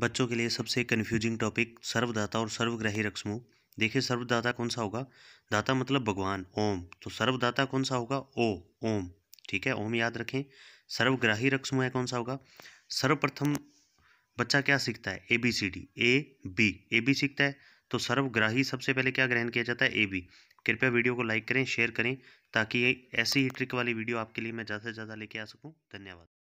बच्चों के लिए सबसे कन्फ्यूजिंग टॉपिक सर्वदाता और सर्वग्रही रक देखिए सर्वदाता कौन सा होगा दाता मतलब भगवान ओम तो सर्वदाता कौन सा होगा ओ ओम ठीक है ओम याद रखें सर्वग्राही रक है कौन सा होगा सर्वप्रथम बच्चा क्या सीखता है A B C D A B A B सीखता है तो सर्वग्राही सबसे पहले क्या ग्रहण किया जाता है ए बी कृपया वीडियो को लाइक करें शेयर करें ताकि ऐसी ही ट्रिक वाली वीडियो आपके लिए मैं ज़्यादा से ज़्यादा लेके आ सकूँ धन्यवाद